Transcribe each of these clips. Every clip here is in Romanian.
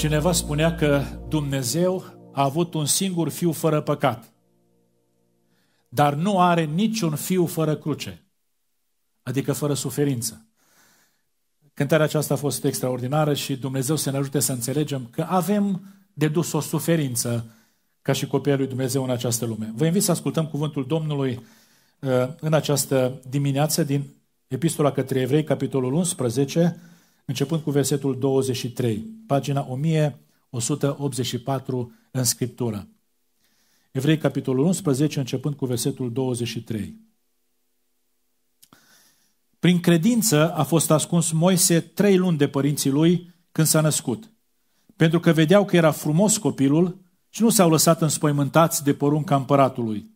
Cineva spunea că Dumnezeu a avut un singur fiu fără păcat, dar nu are niciun fiu fără cruce, adică fără suferință. Cântarea aceasta a fost extraordinară și Dumnezeu să ne ajute să înțelegem că avem de dus o suferință ca și copiii lui Dumnezeu în această lume. Vă invit să ascultăm cuvântul Domnului uh, în această dimineață din Epistola către Evrei, capitolul 11, începând cu versetul 23, pagina 1184 în Scriptură. Evrei, capitolul 11, începând cu versetul 23. Prin credință a fost ascuns Moise trei luni de părinții lui când s-a născut, pentru că vedeau că era frumos copilul și nu s-au lăsat înspăimântați de porunca împăratului.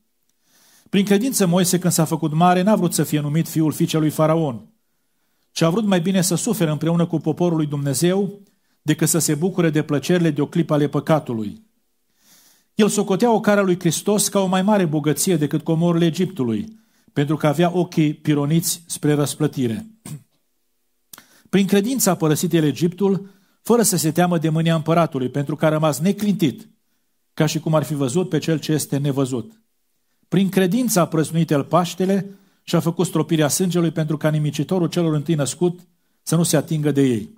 Prin credință Moise, când s-a făcut mare, n-a vrut să fie numit fiul fiicei lui Faraon, și a vrut mai bine să sufere împreună cu poporul lui Dumnezeu decât să se bucure de plăcerile de o clipă ale păcatului. El socotea cara lui Hristos ca o mai mare bogăție decât comorul Egiptului, pentru că avea ochii pironiți spre răsplătire. Prin credință a părăsit el Egiptul, fără să se teamă de mânia împăratului, pentru că a rămas neclintit, ca și cum ar fi văzut pe cel ce este nevăzut. Prin credință a prăznuit el Paștele, și a făcut stropirea sângelui pentru ca nimicitorul celor întâi născut să nu se atingă de ei.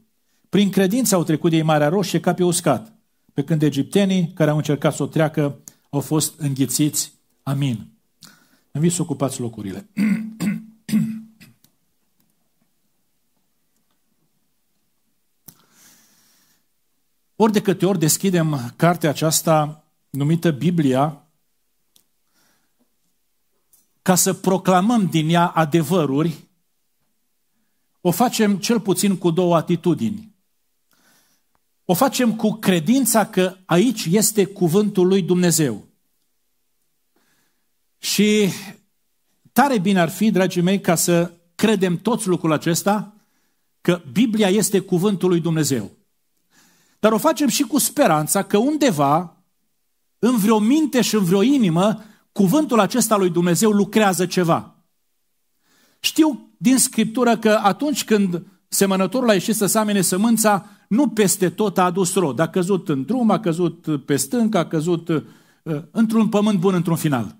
Prin credință au trecut ei Marea Roșie ca pe uscat, pe când egiptenii care au încercat să o treacă au fost înghițiți. Amin. În vis ocupați locurile. Ori de câte ori deschidem cartea aceasta numită Biblia, ca să proclamăm din ea adevăruri, o facem cel puțin cu două atitudini. O facem cu credința că aici este cuvântul lui Dumnezeu. Și tare bine ar fi, dragii mei, ca să credem toți lucrul acesta, că Biblia este cuvântul lui Dumnezeu. Dar o facem și cu speranța că undeva, în vreo minte și în vreo inimă, cuvântul acesta lui Dumnezeu lucrează ceva. Știu din Scriptură că atunci când semănătorul a ieșit să seamene sămânța, nu peste tot a adus rod. A căzut în drum, a căzut pe stâncă, a căzut uh, într-un pământ bun într-un final.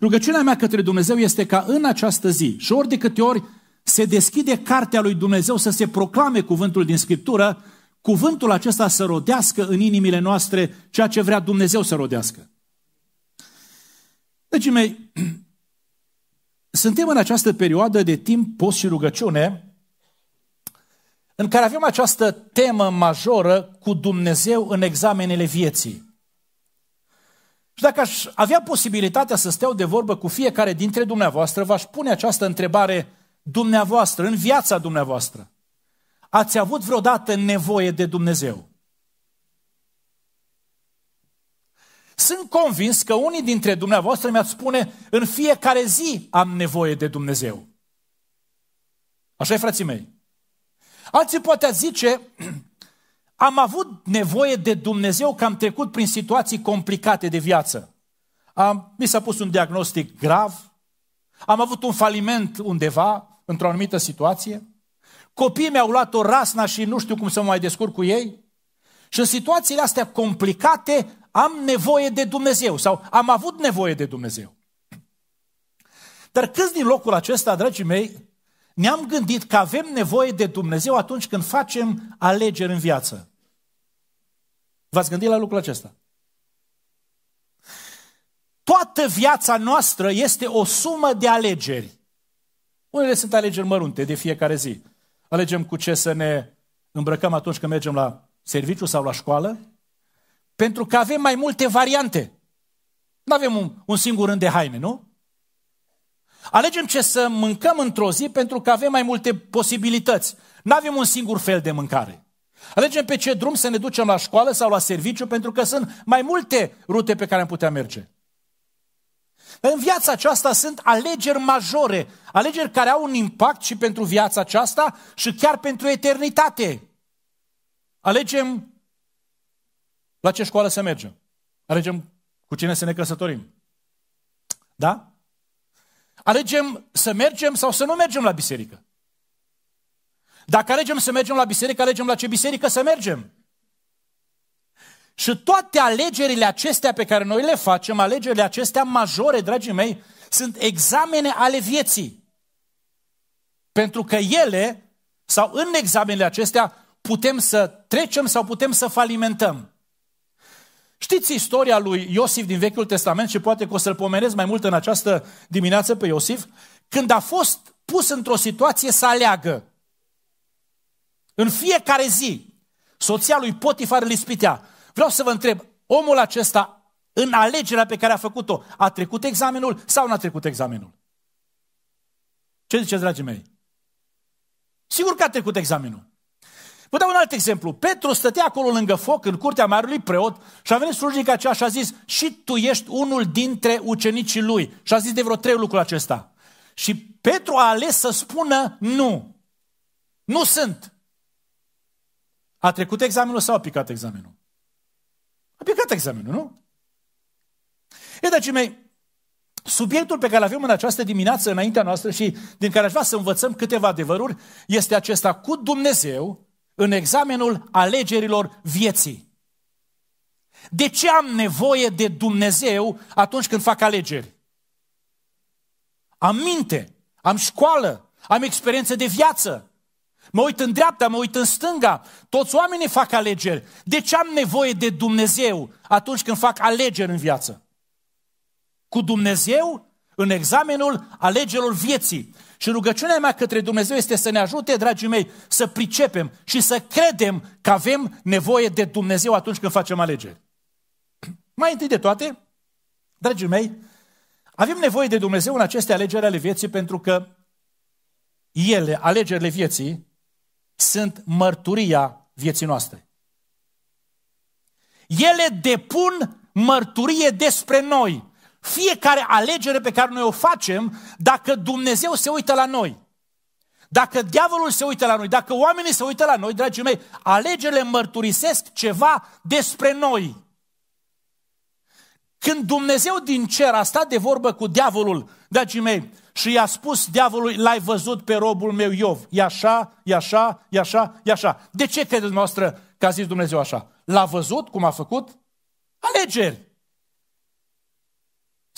Rugăciunea mea către Dumnezeu este ca în această zi și ori de câte ori se deschide cartea lui Dumnezeu să se proclame cuvântul din Scriptură, cuvântul acesta să rodească în inimile noastre ceea ce vrea Dumnezeu să rodească. Dragii mei, suntem în această perioadă de timp post și rugăciune în care avem această temă majoră cu Dumnezeu în examenele vieții. Și dacă aș avea posibilitatea să steau de vorbă cu fiecare dintre dumneavoastră, v-aș pune această întrebare dumneavoastră, în viața dumneavoastră. Ați avut vreodată nevoie de Dumnezeu? Sunt convins că unii dintre dumneavoastră mi-ați spune în fiecare zi am nevoie de Dumnezeu. Așa e, frații mei. Alții poate zice, am avut nevoie de Dumnezeu că am trecut prin situații complicate de viață. Am, mi s-a pus un diagnostic grav, am avut un faliment undeva, într-o anumită situație, copiii mi-au luat o rasna și nu știu cum să mă mai descurc cu ei. Și în situațiile astea complicate am nevoie de Dumnezeu sau am avut nevoie de Dumnezeu. Dar câți din locul acesta, dragii mei, ne-am gândit că avem nevoie de Dumnezeu atunci când facem alegeri în viață? V-ați gândit la lucrul acesta? Toată viața noastră este o sumă de alegeri. Unele sunt alegeri mărunte de fiecare zi. Alegem cu ce să ne îmbrăcăm atunci când mergem la serviciu sau la școală, pentru că avem mai multe variante. Nu avem un, un singur rând de haine, nu? Alegem ce să mâncăm într-o zi pentru că avem mai multe posibilități. Nu avem un singur fel de mâncare. Alegem pe ce drum să ne ducem la școală sau la serviciu pentru că sunt mai multe rute pe care am putea merge. În viața aceasta sunt alegeri majore, alegeri care au un impact și pentru viața aceasta și chiar pentru eternitate. Alegem la ce școală să mergem? Alegem cu cine să ne căsătorim. Da? Alegem să mergem sau să nu mergem la biserică. Dacă alegem să mergem la biserică, alegem la ce biserică să mergem. Și toate alegerile acestea pe care noi le facem, alegerile acestea majore, dragii mei, sunt examene ale vieții. Pentru că ele, sau în examenele acestea, putem să trecem sau putem să falimentăm. Știți istoria lui Iosif din Vechiul Testament și poate că o să-l pomenesc mai mult în această dimineață pe Iosif, când a fost pus într-o situație să aleagă. În fiecare zi, soția lui Potifar îl ispitea. Vreau să vă întreb, omul acesta, în alegerea pe care a făcut-o, a trecut examenul sau n-a trecut examenul? Ce ziceți, dragii mei? Sigur că a trecut examenul. Vă dau un alt exemplu. Petru stătea acolo lângă foc, în curtea marului preot, și a venit slujnic aceea și a zis, și tu ești unul dintre ucenicii lui. Și a zis de vreo trei lucruri acesta. Și Petru a ales să spună nu. Nu sunt. A trecut examenul sau a picat examenul? A picat examenul, nu? E, dragii mei, Subiectul pe care îl avem în această dimineață înaintea noastră și din care aș vrea să învățăm câteva adevăruri este acesta. Cu Dumnezeu în examenul alegerilor vieții. De ce am nevoie de Dumnezeu atunci când fac alegeri? Am minte, am școală, am experiență de viață. Mă uit în dreapta, mă uit în stânga. Toți oamenii fac alegeri. De ce am nevoie de Dumnezeu atunci când fac alegeri în viață? Cu Dumnezeu în examenul alegerilor vieții. Și rugăciunea mea către Dumnezeu este să ne ajute, dragii mei, să pricepem și să credem că avem nevoie de Dumnezeu atunci când facem alegeri. Mai întâi de toate, dragii mei, avem nevoie de Dumnezeu în aceste alegeri ale vieții pentru că ele, alegerile vieții, sunt mărturia vieții noastre. Ele depun mărturie despre noi. Fiecare alegere pe care noi o facem, dacă Dumnezeu se uită la noi, dacă diavolul se uită la noi, dacă oamenii se uită la noi, dragii mei, alegerile mărturisesc ceva despre noi. Când Dumnezeu din cer a stat de vorbă cu diavolul, dragii mei, și i-a spus diavolului, l-ai văzut pe robul meu Iov, e așa, e așa, e așa, e așa. De ce credeți noastră că a zis Dumnezeu așa? L-a văzut cum a făcut? Alegeri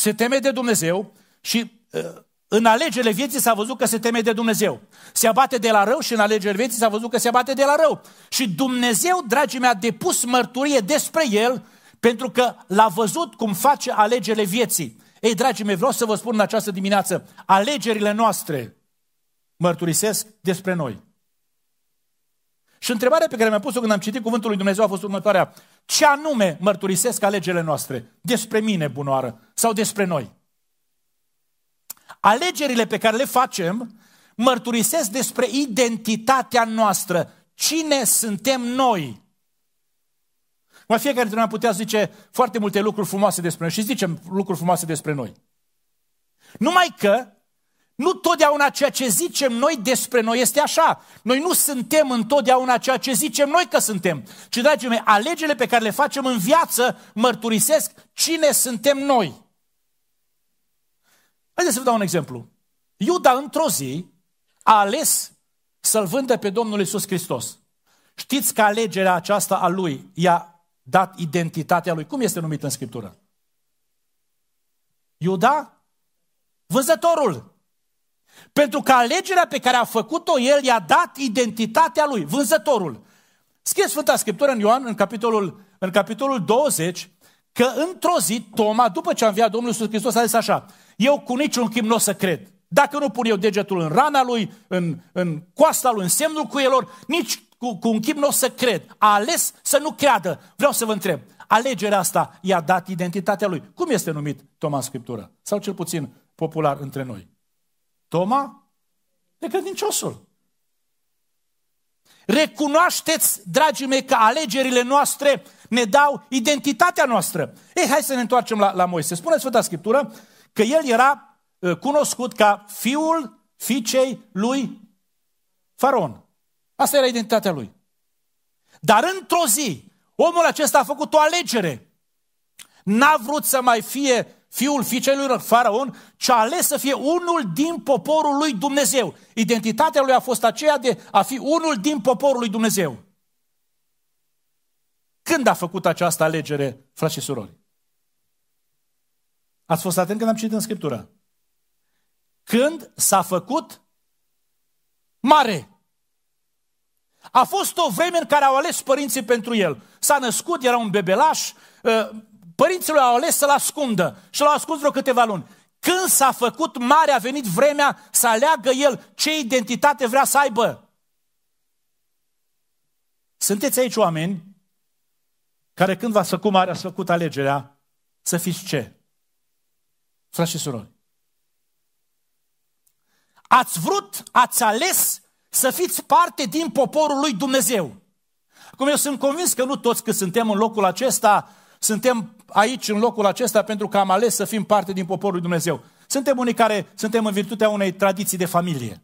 se teme de Dumnezeu și uh, în alegerile vieții s-a văzut că se teme de Dumnezeu. Se abate de la rău și în alegerile vieții s-a văzut că se abate de la rău. Și Dumnezeu, dragii mei, a depus mărturie despre el pentru că l-a văzut cum face alegerile vieții. Ei, dragii mei, vreau să vă spun în această dimineață, alegerile noastre mărturisesc despre noi. Și întrebarea pe care mi-am pus-o când am citit cuvântul lui Dumnezeu a fost următoarea ce anume mărturisesc alegerile noastre despre mine, bunoară, sau despre noi. Alegerile pe care le facem mărturisesc despre identitatea noastră. Cine suntem noi? Mai fiecare dintre noi putea zice foarte multe lucruri frumoase despre noi și zicem lucruri frumoase despre noi. Numai că nu totdeauna ceea ce zicem noi despre noi este așa. Noi nu suntem întotdeauna ceea ce zicem noi că suntem. Ci, dragii mei, alegerile pe care le facem în viață mărturisesc cine suntem noi. Haideți să vă dau un exemplu. Iuda într-o zi a ales să-L vândă pe Domnul Isus Hristos. Știți că alegerea aceasta a lui i-a dat identitatea lui. Cum este numit în Scriptură? Iuda? Vânzătorul. Pentru că alegerea pe care a făcut-o el i-a dat identitatea lui, vânzătorul. Scrie Sfânta Scriptură în Ioan, în capitolul, în capitolul 20, că într-o zi Toma, după ce a înviat Domnul Iisus Hristos, a zis așa, eu cu niciun chim nu o să cred. Dacă nu pun eu degetul în rana lui, în, în coasta lui, în semnul elor, nici cu, cu un chip nu o să cred. A ales să nu creadă. Vreau să vă întreb, alegerea asta i-a dat identitatea lui. Cum este numit Toma în Scriptură? Sau cel puțin popular între noi. Toma? De credinciosul. Recunoașteți, dragii mei, că alegerile noastre ne dau identitatea noastră. Ei, hai să ne întoarcem la, la Moise. Spune Sfânta Scriptură că el era uh, cunoscut ca fiul fiicei lui Faron. Asta era identitatea lui. Dar într-o zi, omul acesta a făcut o alegere. N-a vrut să mai fie fiul fiicelui faraon, ce a ales să fie unul din poporul lui Dumnezeu. Identitatea lui a fost aceea de a fi unul din poporul lui Dumnezeu. Când a făcut această alegere, frați și surori? Ați fost atent când am citit în Scriptură. Când s-a făcut mare. A fost o vreme în care au ales părinții pentru el. S-a născut, era un bebelaș, ă, Părinții lui au ales să-l ascundă și l-au ascuns vreo câteva luni. Când s-a făcut mare, a venit vremea să aleagă el ce identitate vrea să aibă. Sunteți aici oameni care când v-ați făcut mare, ați făcut alegerea să fiți ce? Frați și surori. Ați vrut, ați ales să fiți parte din poporul lui Dumnezeu. Acum eu sunt convins că nu toți că suntem în locul acesta suntem aici, în locul acesta, pentru că am ales să fim parte din poporul lui Dumnezeu. Suntem unii care suntem în virtutea unei tradiții de familie.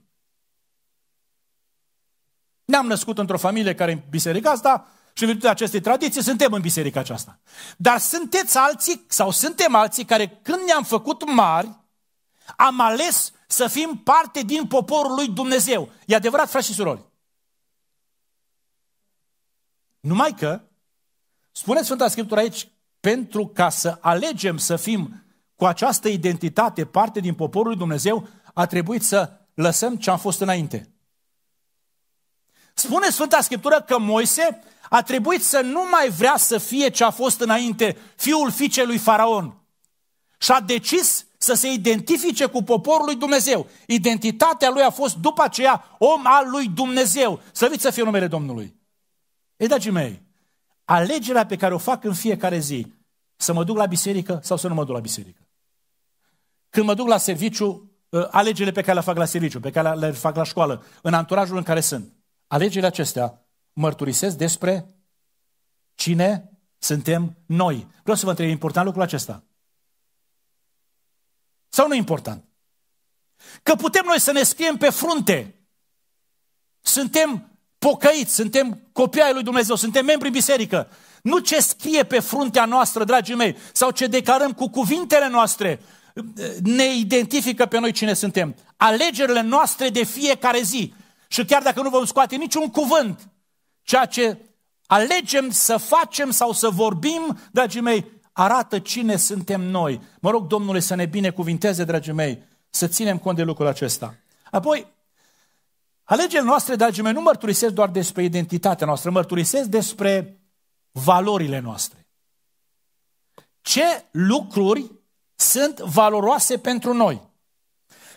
Ne-am născut într-o familie care e biserica asta și în virtutea acestei tradiții suntem în biserica aceasta. Dar sunteți alții sau suntem alții care când ne-am făcut mari, am ales să fim parte din poporul lui Dumnezeu. E adevărat, frați și surori. Numai că Spune Sfânta Scriptură aici, pentru ca să alegem să fim cu această identitate parte din poporul lui Dumnezeu, a trebuit să lăsăm ce am fost înainte. Spune Sfânta Scriptură că Moise a trebuit să nu mai vrea să fie ce a fost înainte, fiul fiicei lui Faraon. Și a decis să se identifice cu poporul lui Dumnezeu. Identitatea lui a fost după aceea om al lui Dumnezeu. Slăvit să fie numele Domnului. Ei, dragii mei, alegerea pe care o fac în fiecare zi, să mă duc la biserică sau să nu mă duc la biserică. Când mă duc la serviciu, ă, alegerile pe care le fac la serviciu, pe care le fac la școală, în anturajul în care sunt, alegerile acestea mărturisesc despre cine suntem noi. Vreau să vă întreb, e important lucrul acesta? Sau nu e important? Că putem noi să ne scriem pe frunte. Suntem pocăiți, suntem copii ai lui Dumnezeu, suntem membri în biserică. Nu ce scrie pe fruntea noastră, dragii mei, sau ce declarăm cu cuvintele noastre, ne identifică pe noi cine suntem. Alegerile noastre de fiecare zi. Și chiar dacă nu vom scoate niciun cuvânt, ceea ce alegem să facem sau să vorbim, dragii mei, arată cine suntem noi. Mă rog, Domnule, să ne binecuvinteze, dragii mei, să ținem cont de lucrul acesta. Apoi, Alegerile noastre, dragii mei, nu mărturisesc doar despre identitatea noastră, mărturisesc despre valorile noastre. Ce lucruri sunt valoroase pentru noi?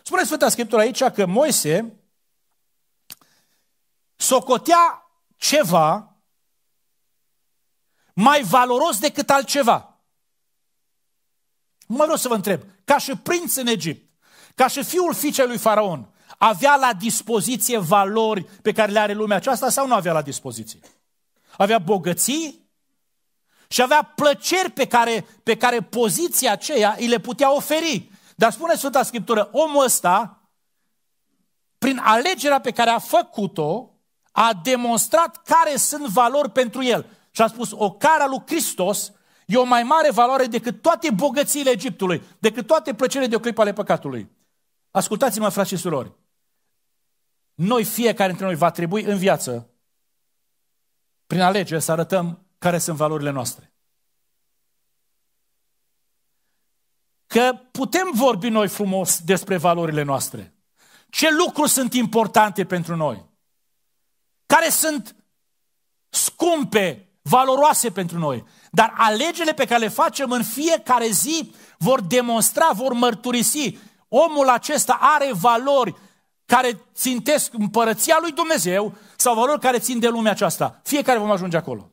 Spune Sfânta Scriptură aici că Moise socotea ceva mai valoros decât altceva. Nu mă vreau să vă întreb, ca și prinț în Egipt, ca și fiul fiicei lui Faraon, avea la dispoziție valori pe care le are lumea aceasta sau nu avea la dispoziție? Avea bogății și avea plăceri pe care, pe care poziția aceea îi le putea oferi. Dar spune Sfânta Scriptură, omul ăsta, prin alegerea pe care a făcut-o, a demonstrat care sunt valori pentru el. Și a spus, o cara lui Hristos e o mai mare valoare decât toate bogățiile Egiptului, decât toate plăcerile de o clipă ale păcatului. Ascultați-mă, frați și surori, noi, fiecare dintre noi, va trebui în viață, prin alegere, să arătăm care sunt valorile noastre. Că putem vorbi noi frumos despre valorile noastre. Ce lucruri sunt importante pentru noi? Care sunt scumpe, valoroase pentru noi? Dar alegerile pe care le facem în fiecare zi vor demonstra, vor mărturisi omul acesta are valori care țintesc împărăția lui Dumnezeu sau valori care țin de lumea aceasta. Fiecare vom ajunge acolo.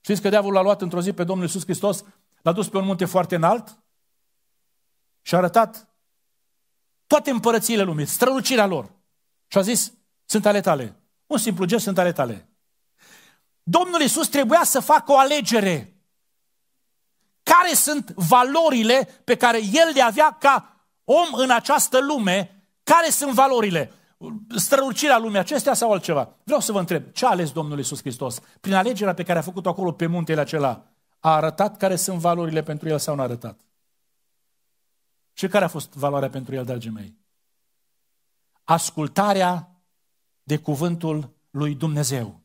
Știți că diavolul a luat într-o zi pe Domnul Iisus Hristos, l-a dus pe un munte foarte înalt și a arătat toate împărățiile lumii, strălucirea lor. Și a zis, sunt ale tale. Un simplu gest, sunt ale tale. Domnul Iisus trebuia să facă o alegere. Care sunt valorile pe care El le avea ca om în această lume, care sunt valorile? Strălucirea lumii acestea sau altceva? Vreau să vă întreb, ce a ales Domnul Iisus Hristos? Prin alegerea pe care a făcut-o acolo pe muntele acela, a arătat care sunt valorile pentru el sau nu a arătat? Și care a fost valoarea pentru el, dragii mei? Ascultarea de cuvântul lui Dumnezeu.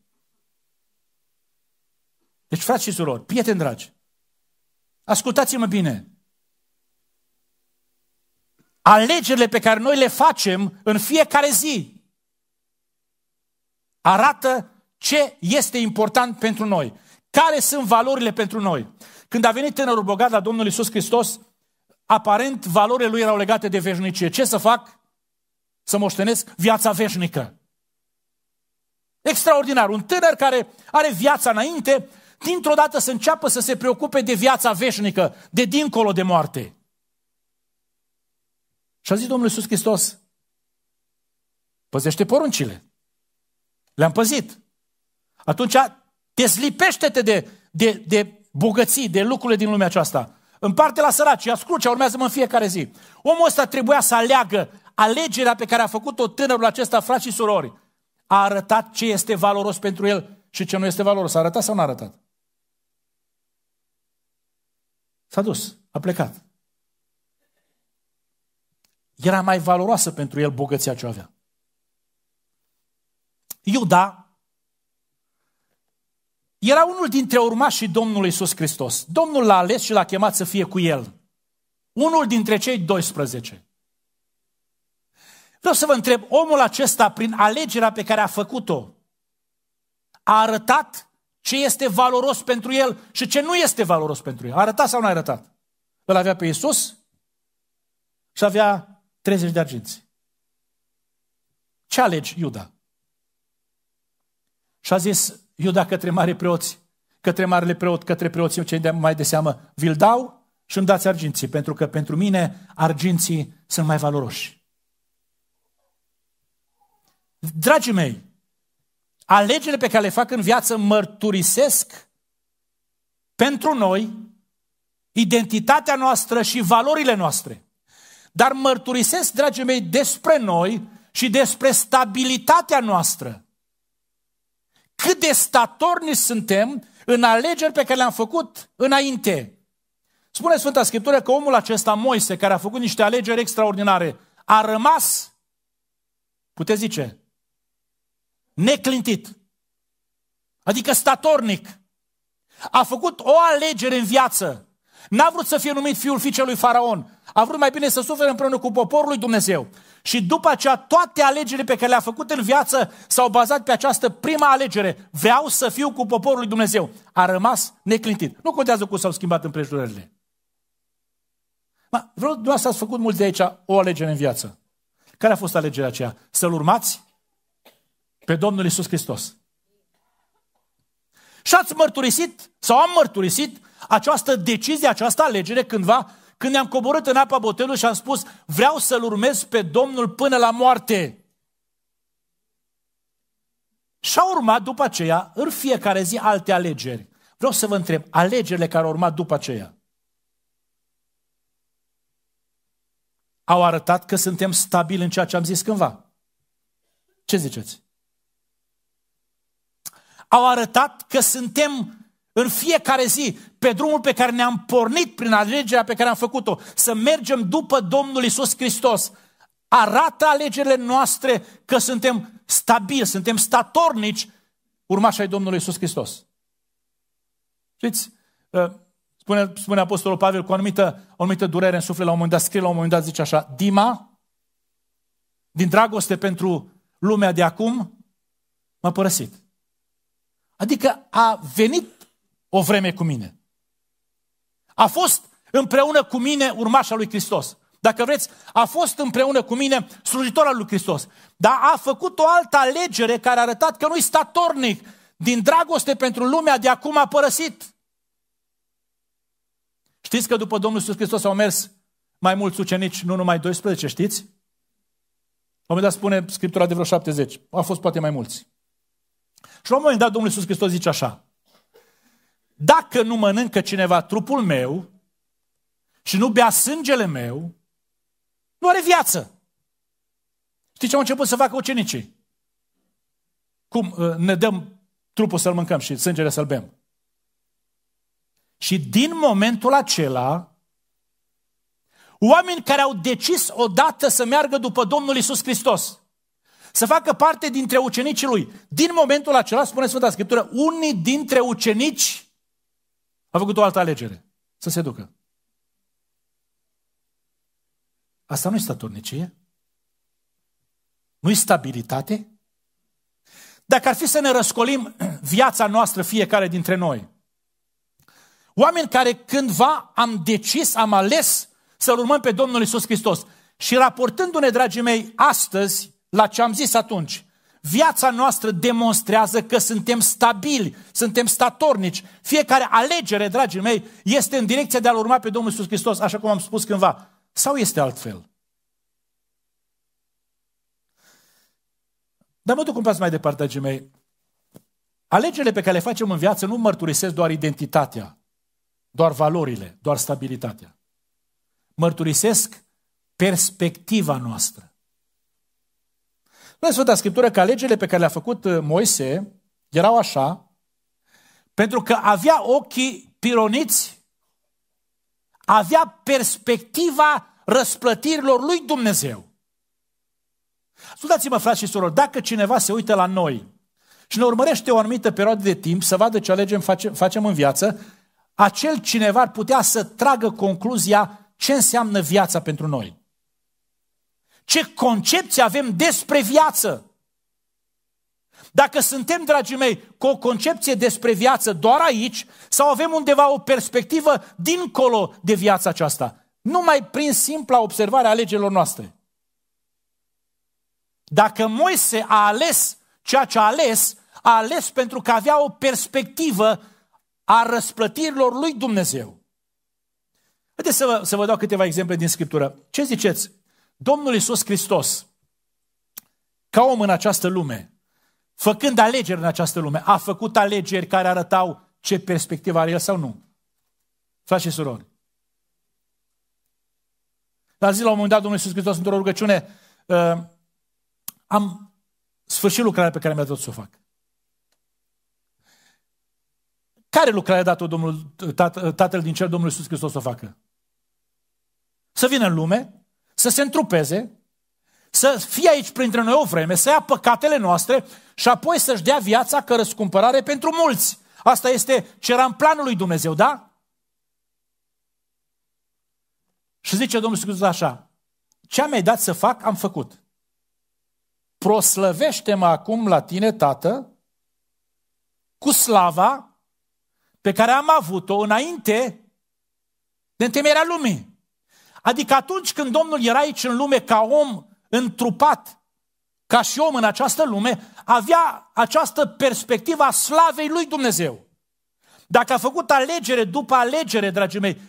Deci, frați și surori, prieteni dragi, ascultați-mă bine alegerile pe care noi le facem în fiecare zi arată ce este important pentru noi. Care sunt valorile pentru noi? Când a venit tânărul bogat la Domnul Isus Hristos, aparent valorile lui erau legate de veșnicie. Ce să fac? Să moștenesc viața veșnică. Extraordinar. Un tânăr care are viața înainte, dintr-o dată să înceapă să se preocupe de viața veșnică, de dincolo de moarte. Și a zis Domnul Iisus Hristos, păzește poruncile. Le-am păzit. Atunci dezlipește-te de, de, de bogății, de lucrurile din lumea aceasta. Împarte la săraci, ia scrucea, urmează-mă în fiecare zi. Omul ăsta trebuia să aleagă alegerea pe care a făcut-o tânărul acesta, frați și surori. A arătat ce este valoros pentru el și ce nu este valoros. A arătat sau nu a arătat? S-a dus, a plecat era mai valoroasă pentru el bogăția ce avea. Iuda era unul dintre urmașii Domnului Iisus Hristos. Domnul l-a ales și l-a chemat să fie cu el. Unul dintre cei 12. Vreau să vă întreb, omul acesta, prin alegerea pe care a făcut-o, a arătat ce este valoros pentru el și ce nu este valoros pentru el. A arătat sau nu a arătat? Îl avea pe Iisus și avea 30 de arginți. Ce alegi, Iuda? Și a zis Iuda către mari preoți, către marele preot, către preoții cei de mai de seamă, vi-l dau și îmi dați arginții, pentru că pentru mine arginții sunt mai valoroși. Dragii mei, alegerile pe care le fac în viață mărturisesc pentru noi identitatea noastră și valorile noastre. Dar mărturisesc, dragii mei, despre noi și despre stabilitatea noastră. Cât de statorni suntem în alegeri pe care le-am făcut înainte. Spune Sfânta Scriptură că omul acesta, Moise, care a făcut niște alegeri extraordinare, a rămas, puteți zice, neclintit. Adică statornic. A făcut o alegere în viață N-a vrut să fie numit fiul fiicei lui Faraon. A vrut mai bine să sufere împreună cu poporul lui Dumnezeu. Și după aceea, toate alegerile pe care le-a făcut în viață s-au bazat pe această prima alegere. Vreau să fiu cu poporul lui Dumnezeu. A rămas neclintit. Nu contează cum s-au schimbat împrejurările. Ma, vreau să ați făcut mult de aici o alegere în viață. Care a fost alegerea aceea? Să-L urmați pe Domnul Isus Hristos. Și ați mărturisit, sau am mărturisit, această decizie, această alegere cândva, când ne-am coborât în apa botelului și am spus vreau să-L urmez pe Domnul până la moarte. Și a urmat după aceea, în fiecare zi, alte alegeri. Vreau să vă întreb, alegerile care au urmat după aceea, au arătat că suntem stabili în ceea ce am zis cândva. Ce ziceți? Au arătat că suntem în fiecare zi pe drumul pe care ne-am pornit prin alegerea pe care am făcut-o, să mergem după Domnul Isus Hristos. Arată alegerile noastre că suntem stabili, suntem statornici urmașii ai Domnului Isus Hristos. Știți, ă, spune, spune Apostolul Pavel cu o anumită, o anumită durere în suflet, la un moment dat scrie, la un moment dat zice așa, Dima, din dragoste pentru lumea de acum, m-a părăsit. Adică a venit o vreme cu mine a fost împreună cu mine urmașa lui Hristos. Dacă vreți, a fost împreună cu mine slujitor al lui Hristos. Dar a făcut o altă alegere care a arătat că nu-i statornic. Din dragoste pentru lumea de acum a părăsit. Știți că după Domnul Iisus Hristos au mers mai mulți ucenici, nu numai 12, știți? La un moment dat spune Scriptura de vreo 70. Au fost poate mai mulți. Și la un moment dat Domnul Iisus Hristos zice așa. Dacă nu mănâncă cineva trupul meu și nu bea sângele meu, nu are viață. Știți ce au început să facă ucenicii? Cum uh, ne dăm trupul să-l mâncăm și sângele să-l bem? Și din momentul acela, oameni care au decis odată să meargă după Domnul Isus Hristos, să facă parte dintre ucenicii lui, din momentul acela, spune Sfânta Scriptură, unii dintre ucenici a făcut o altă alegere. Să se ducă. Asta nu e statornicie. Nu e stabilitate. Dacă ar fi să ne răscolim viața noastră fiecare dintre noi, oameni care cândva am decis, am ales să-L urmăm pe Domnul Isus Hristos și raportându-ne, dragii mei, astăzi la ce am zis atunci, Viața noastră demonstrează că suntem stabili, suntem statornici. Fiecare alegere, dragii mei, este în direcția de a-L urma pe Domnul Iisus Hristos, așa cum am spus cândva. Sau este altfel? Dar mă duc un pas mai departe, dragii mei. Alegerile pe care le facem în viață nu mărturisesc doar identitatea, doar valorile, doar stabilitatea. Mărturisesc perspectiva noastră. Noi Sfânta Scriptură că legile pe care le-a făcut uh, Moise erau așa, pentru că avea ochii pironiți, avea perspectiva răsplătirilor lui Dumnezeu. Ascultați-mă, frați și surori, dacă cineva se uită la noi și ne urmărește o anumită perioadă de timp să vadă ce alegem face, facem în viață, acel cineva ar putea să tragă concluzia ce înseamnă viața pentru noi ce concepție avem despre viață. Dacă suntem, dragii mei, cu o concepție despre viață doar aici, sau avem undeva o perspectivă dincolo de viața aceasta, numai prin simpla observare a legilor noastre. Dacă Moise a ales ceea ce a ales, a ales pentru că avea o perspectivă a răsplătirilor lui Dumnezeu. Haideți să vă, să vă dau câteva exemple din Scriptură. Ce ziceți? Domnul Iisus Hristos, ca om în această lume, făcând alegeri în această lume, a făcut alegeri care arătau ce perspectivă are el sau nu. Frați și surori. la zi la un moment dat Domnul Iisus Hristos într-o rugăciune, uh, am sfârșit lucrarea pe care mi-a dat să o fac. Care lucrare a dat-o Domnul, Tatăl din Cer, Domnul Iisus Hristos să o facă? Să vină în lume, să se întrupeze, să fie aici printre noi o vreme, să ia păcatele noastre și apoi să-și dea viața ca răscumpărare pentru mulți. Asta este ce era în planul lui Dumnezeu, da? Și zice Domnul Iisus așa, ce mi-ai dat să fac, am făcut. Proslăvește-mă acum la tine, Tată, cu slava pe care am avut-o înainte de întemeierea lumii. Adică atunci când Domnul era aici în lume ca om întrupat, ca și om în această lume, avea această perspectivă a slavei lui Dumnezeu. Dacă a făcut alegere după alegere, dragii mei,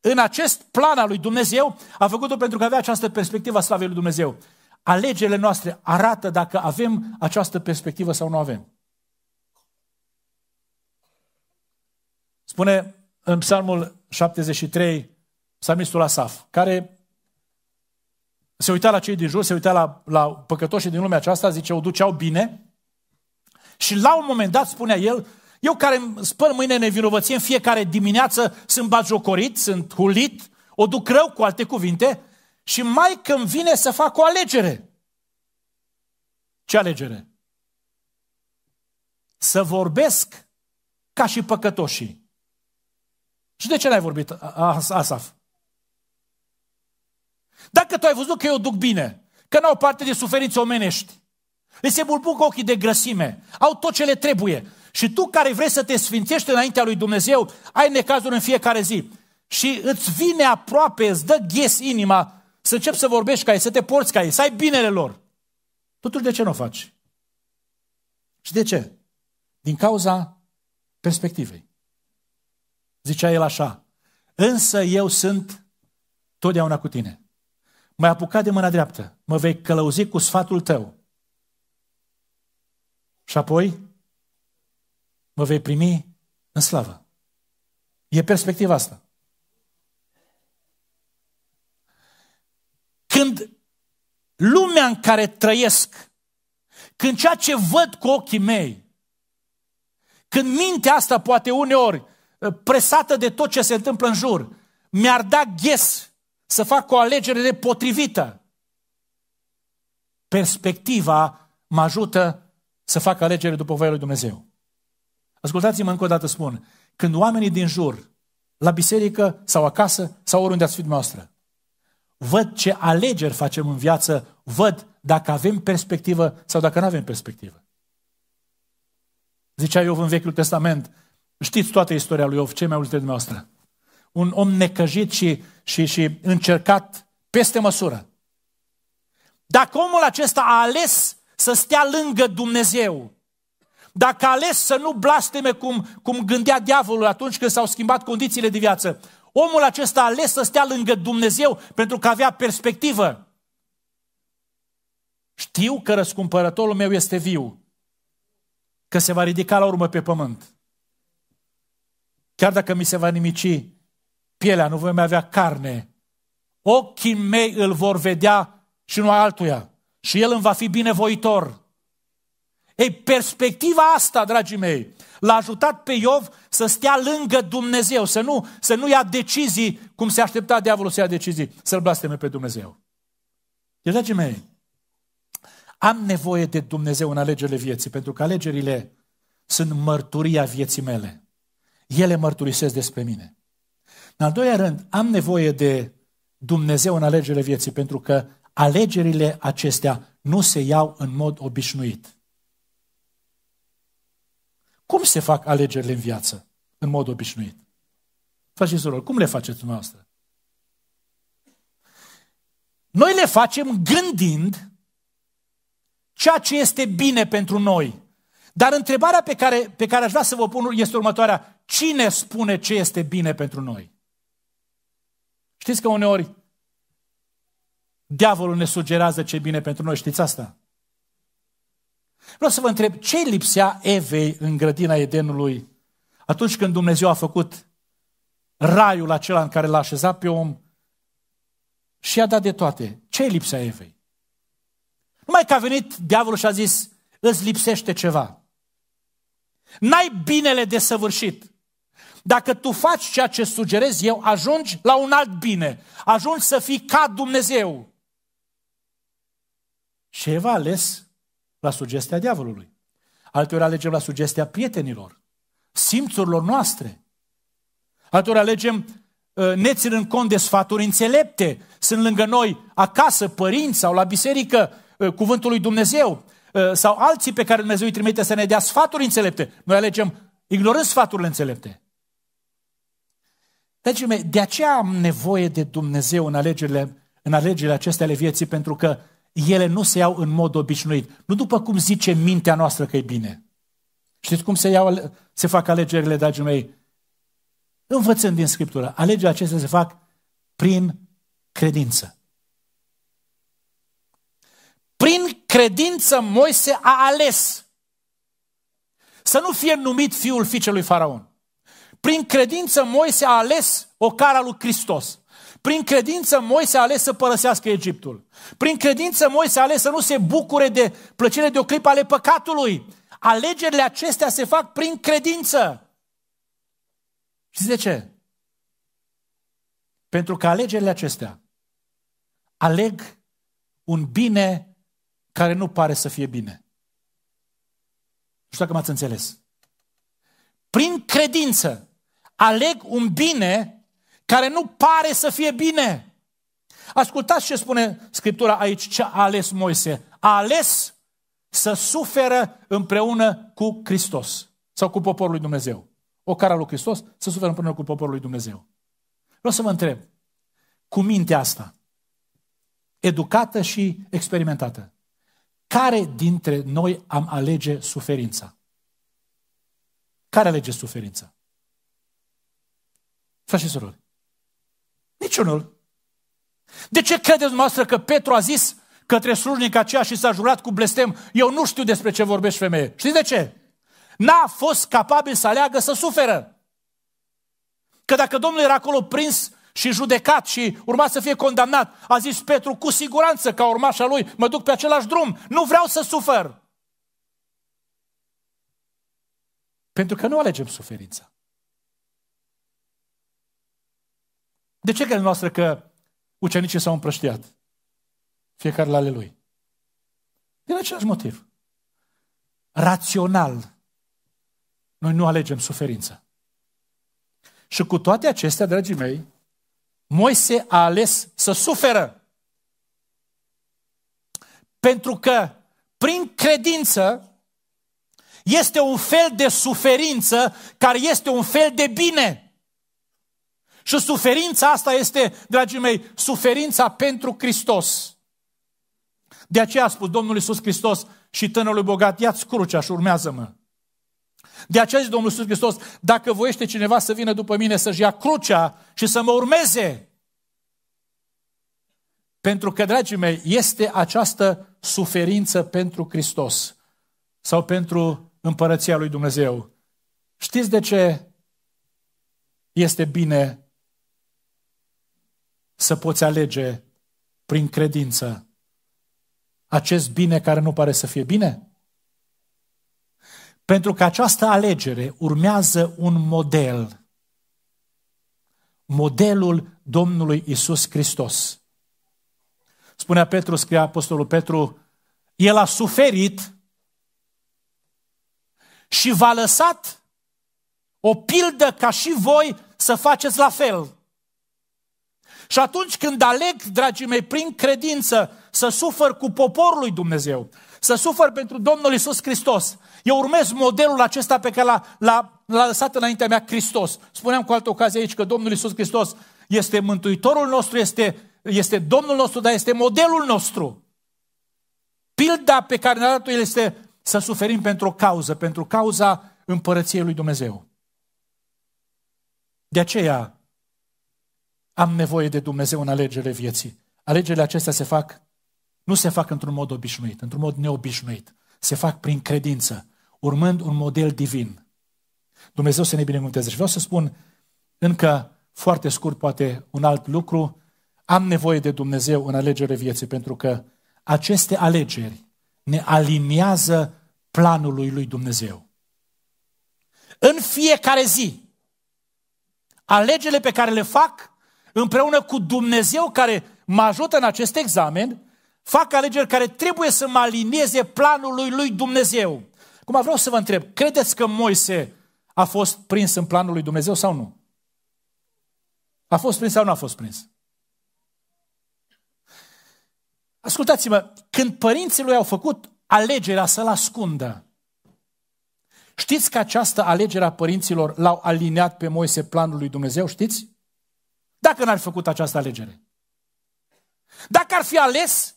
în acest plan al lui Dumnezeu, a făcut-o pentru că avea această perspectivă a slavei lui Dumnezeu. Alegerile noastre arată dacă avem această perspectivă sau nu avem. Spune în Psalmul 73, psalmistul Asaf, care se uita la cei din jur, se uita la, la păcătoșii din lumea aceasta, zice, o duceau bine. Și la un moment dat spunea el, eu care îmi spăl mâine nevinovăție în fiecare dimineață, sunt bagiocorit, sunt hulit, o duc rău cu alte cuvinte și mai când vine să fac o alegere. Ce alegere? Să vorbesc ca și păcătoșii. Și de ce n-ai vorbit, Asaf? Dacă tu ai văzut că eu duc bine, că n-au parte de suferințe omenești, le se bulbucă ochii de grăsime, au tot ce le trebuie. Și tu care vrei să te sfințești înaintea lui Dumnezeu, ai necazuri în fiecare zi. Și îți vine aproape, îți dă ghes inima să începi să vorbești ca ei, să te porți ca ei, să ai binele lor. Totuși, de ce nu o faci? Și de ce? Din cauza perspectivei. Zicea el așa, însă eu sunt totdeauna cu tine. Mai ai apucat de mâna dreaptă, mă vei călăuzi cu sfatul tău. Și apoi mă vei primi în slavă. E perspectiva asta. Când lumea în care trăiesc, când ceea ce văd cu ochii mei, când mintea asta poate uneori eh, presată de tot ce se întâmplă în jur, mi-ar da ghes să fac o alegere nepotrivită. Perspectiva mă ajută să fac alegere după voia lui Dumnezeu. Ascultați-mă încă o dată spun, când oamenii din jur, la biserică sau acasă sau oriunde ați fi dumneavoastră, văd ce alegeri facem în viață, văd dacă avem perspectivă sau dacă nu avem perspectivă. Zicea Iov în Vechiul Testament, știți toată istoria lui Iov, ce mai multe de dumneavoastră? un om necăjit și, și, și încercat peste măsură. Dacă omul acesta a ales să stea lângă Dumnezeu, dacă a ales să nu blasteme cum, cum gândea diavolul atunci când s-au schimbat condițiile de viață, omul acesta a ales să stea lângă Dumnezeu pentru că avea perspectivă. Știu că răscumpărătorul meu este viu, că se va ridica la urmă pe pământ. Chiar dacă mi se va nimici pielea, nu voi mai avea carne. Ochii mei îl vor vedea și nu altuia. Și el îmi va fi binevoitor. Ei, perspectiva asta, dragii mei, l-a ajutat pe Iov să stea lângă Dumnezeu, să nu, să nu ia decizii cum se aștepta diavolul să ia decizii, să-L blasteme pe Dumnezeu. Deci, dragii mei, am nevoie de Dumnezeu în alegerile vieții, pentru că alegerile sunt mărturia vieții mele. Ele mărturisesc despre mine. În al doilea rând, am nevoie de Dumnezeu în alegerile vieții, pentru că alegerile acestea nu se iau în mod obișnuit. Cum se fac alegerile în viață, în mod obișnuit? Faceți rol, cum le faceți noastră? Noi le facem gândind ceea ce este bine pentru noi. Dar întrebarea pe care, pe care aș vrea să vă pun este următoarea. Cine spune ce este bine pentru noi? Știți că uneori diavolul ne sugerează ce bine pentru noi, știți asta? Vreau să vă întreb, ce lipsea Evei în grădina Edenului atunci când Dumnezeu a făcut raiul acela în care l-a așezat pe om și i-a dat de toate? ce lipsea Evei? Numai că a venit diavolul și a zis, îți lipsește ceva. N-ai binele desăvârșit. Dacă tu faci ceea ce sugerez eu, ajungi la un alt bine. Ajungi să fii ca Dumnezeu. Și Eva a ales la sugestia diavolului. Alteori alegem la sugestia prietenilor, simțurilor noastre. Alteori alegem ă, ne ținând cont de sfaturi înțelepte. Sunt lângă noi, acasă, părinți sau la biserică, ă, cuvântul lui Dumnezeu ă, sau alții pe care Dumnezeu îi trimite să ne dea sfaturi înțelepte. Noi alegem ignorând sfaturile înțelepte. Dragii mei, de aceea am nevoie de Dumnezeu în alegerile, în alegerile acestea ale vieții, pentru că ele nu se iau în mod obișnuit. Nu după cum zice mintea noastră că e bine. Știți cum se, iau, se fac alegerile, dragii mei? Învățând din Scriptură. Alegerile acestea se fac prin credință. Prin credință Moise a ales să nu fie numit fiul fiicelui faraon. Prin credință Moise a ales o cara lui Hristos. Prin credință Moise a ales să părăsească Egiptul. Prin credință Moise a ales să nu se bucure de plăcere de o clipă ale păcatului. Alegerile acestea se fac prin credință. Și de ce? Pentru că alegerile acestea aleg un bine care nu pare să fie bine. Nu știu dacă m-ați înțeles. Prin credință aleg un bine care nu pare să fie bine. Ascultați ce spune Scriptura aici, ce a ales Moise. A ales să suferă împreună cu Hristos sau cu poporul lui Dumnezeu. O cara lui Hristos să suferă împreună cu poporul lui Dumnezeu. Vreau să mă întreb, cu mintea asta, educată și experimentată, care dintre noi am alege suferința? Care alege suferința? frate și surori, niciunul. De ce credeți noastră că Petru a zis către slujnica aceea și s-a jurat cu blestem, eu nu știu despre ce vorbești femeie. Știți de ce? N-a fost capabil să aleagă să suferă. Că dacă Domnul era acolo prins și judecat și urma să fie condamnat, a zis Petru cu siguranță ca urmașa lui, mă duc pe același drum, nu vreau să sufăr. Pentru că nu alegem suferința. De ce credeți noastră că ucenicii s-au împrăștiat? Fiecare la ale lui. Din același motiv. Rațional. Noi nu alegem suferința. Și cu toate acestea, dragii mei, Moise a ales să suferă. Pentru că prin credință este un fel de suferință care este un fel de bine. Și suferința asta este, dragii mei, suferința pentru Hristos. De aceea a spus Domnul Iisus Hristos și tânărului bogat, ia-ți crucea și urmează-mă. De aceea zice Domnul Iisus Hristos, dacă voiește cineva să vină după mine să-și ia crucea și să mă urmeze, pentru că, dragii mei, este această suferință pentru Hristos sau pentru împărăția lui Dumnezeu. Știți de ce este bine să poți alege prin credință acest bine care nu pare să fie bine? Pentru că această alegere urmează un model. Modelul Domnului Isus Hristos. Spunea Petru, scria Apostolul Petru, el a suferit și v-a lăsat o pildă ca și voi să faceți la fel. Și atunci când aleg, dragii mei, prin credință să sufăr cu poporul lui Dumnezeu, să sufăr pentru Domnul Isus Hristos, eu urmez modelul acesta pe care l-a, l-a, l-a lăsat înaintea mea Hristos. Spuneam cu altă ocazie aici că Domnul Isus Hristos este Mântuitorul nostru, este, este Domnul nostru, dar este modelul nostru. Pilda pe care ne-a dat-o El este să suferim pentru o cauză, pentru cauza împărăției lui Dumnezeu. De aceea, am nevoie de Dumnezeu în alegerile vieții. Alegerile acestea se fac, nu se fac într-un mod obișnuit, într-un mod neobișnuit. Se fac prin credință, urmând un model divin. Dumnezeu să ne binecuvânteze. Și vreau să spun încă foarte scurt, poate, un alt lucru. Am nevoie de Dumnezeu în alegerile vieții, pentru că aceste alegeri ne aliniază planului lui Dumnezeu. În fiecare zi, alegerile pe care le fac împreună cu Dumnezeu care mă ajută în acest examen, fac alegeri care trebuie să mă alinieze planului lui Dumnezeu. Cum vreau să vă întreb, credeți că Moise a fost prins în planul lui Dumnezeu sau nu? A fost prins sau nu a fost prins? Ascultați-mă, când părinții lui au făcut alegerea să-l ascundă, știți că această alegere a părinților l-au aliniat pe Moise planul lui Dumnezeu, știți? dacă n-ar fi făcut această alegere. Dacă ar fi ales,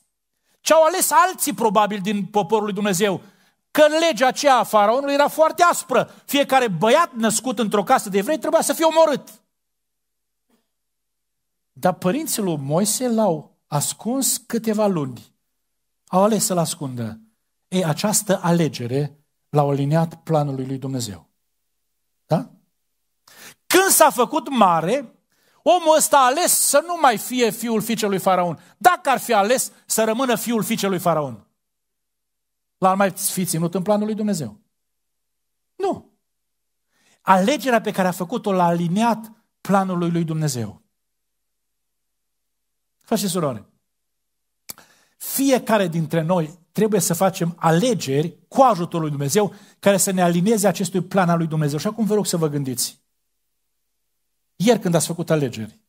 ce au ales alții probabil din poporul lui Dumnezeu, că legea aceea a faraonului era foarte aspră. Fiecare băiat născut într-o casă de evrei trebuia să fie omorât. Dar părinții lui Moise l-au ascuns câteva luni. Au ales să-l ascundă. Ei, această alegere l-au aliniat planului lui Dumnezeu. Da? Când s-a făcut mare, Omul ăsta a ales să nu mai fie fiul fiicelui faraon. Dacă ar fi ales să rămână fiul fiicelui faraon, l-ar mai fi ținut în planul lui Dumnezeu. Nu. Alegerea pe care a făcut-o l-a aliniat planului lui Dumnezeu. Frate și surori, fiecare dintre noi trebuie să facem alegeri cu ajutorul lui Dumnezeu care să ne alinieze acestui plan al lui Dumnezeu. Și acum vă rog să vă gândiți ieri când ați făcut alegeri.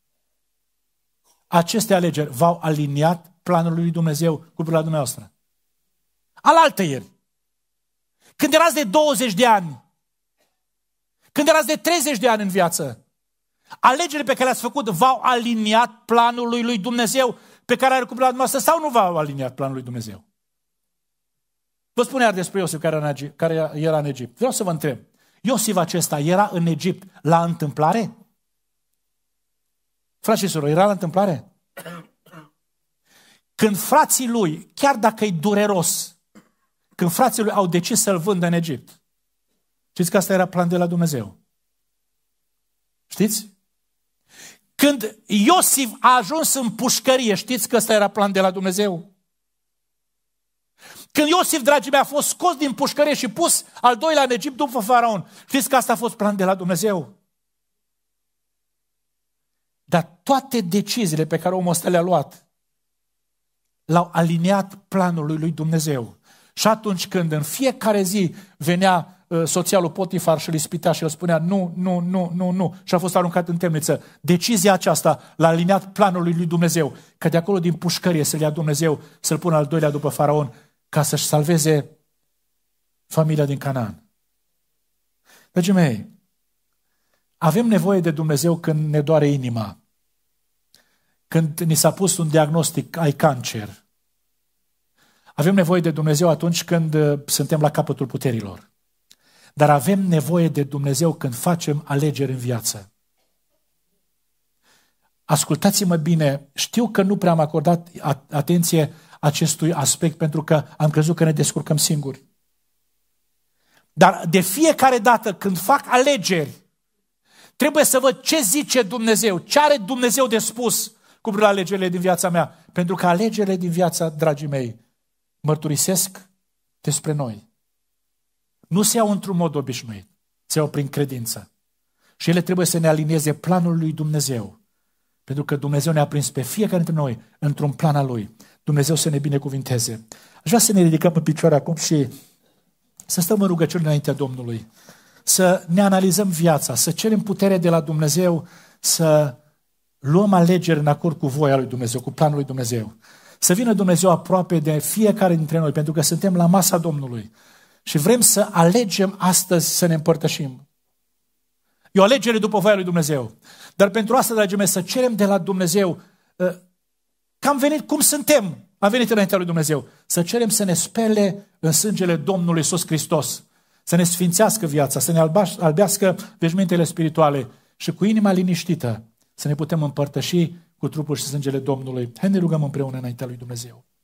Aceste alegeri v-au aliniat planului lui Dumnezeu cu la dumneavoastră. Alaltă ieri. Când erați de 20 de ani, când erați de 30 de ani în viață, alegerile pe care le-ați făcut v-au aliniat planului lui Dumnezeu pe care are cu la dumneavoastră sau nu v-au aliniat planul lui Dumnezeu? Vă spun iar despre Iosif care era în Egipt. Vreau să vă întreb. Iosif acesta era în Egipt la întâmplare? Frați și era la întâmplare? Când frații lui, chiar dacă e dureros, când frații lui au decis să-l vândă în Egipt, știți că asta era plan de la Dumnezeu. Știți? Când Iosif a ajuns în pușcărie, știți că ăsta era plan de la Dumnezeu? Când Iosif, dragii mei, a fost scos din pușcărie și pus al doilea în Egipt după faraon, știți că asta a fost plan de la Dumnezeu? Dar toate deciziile pe care omul ăsta le-a luat l-au aliniat planului lui Dumnezeu. Și atunci când în fiecare zi venea uh, soția lui Potifar și îl ispitea și îl spunea nu, nu, nu, nu, nu și a fost aruncat în temniță. Decizia aceasta l-a aliniat planului lui Dumnezeu, că de acolo din pușcărie să-l ia Dumnezeu, să-l pună al doilea după faraon, ca să-și salveze familia din Canaan. Dragii mei, avem nevoie de Dumnezeu când ne doare inima, când ni s-a pus un diagnostic, ai cancer. Avem nevoie de Dumnezeu atunci când uh, suntem la capătul puterilor. Dar avem nevoie de Dumnezeu când facem alegeri în viață. Ascultați-mă bine, știu că nu prea am acordat atenție acestui aspect pentru că am crezut că ne descurcăm singuri. Dar de fiecare dată când fac alegeri, Trebuie să văd ce zice Dumnezeu, ce are Dumnezeu de spus cu la alegerile din viața mea. Pentru că alegerile din viața, dragii mei, mărturisesc despre noi. Nu se iau într-un mod obișnuit, se iau prin credință. Și ele trebuie să ne alinieze planul lui Dumnezeu. Pentru că Dumnezeu ne-a prins pe fiecare dintre noi într-un plan al Lui. Dumnezeu să ne binecuvinteze. Aș vrea să ne ridicăm în picioare acum și să stăm în rugăciune înaintea Domnului să ne analizăm viața, să cerem putere de la Dumnezeu, să luăm alegeri în acord cu voia lui Dumnezeu, cu planul lui Dumnezeu. Să vină Dumnezeu aproape de fiecare dintre noi, pentru că suntem la masa Domnului. Și vrem să alegem astăzi să ne împărtășim. E o alegere după voia lui Dumnezeu. Dar pentru asta, dragii mei, să cerem de la Dumnezeu uh, că am venit cum suntem, am venit înaintea lui Dumnezeu. Să cerem să ne spele în sângele Domnului Iisus Hristos să ne sfințească viața, să ne albească veșmintele spirituale și cu inima liniștită să ne putem împărtăși cu trupul și sângele Domnului. Hai ne rugăm împreună înaintea lui Dumnezeu.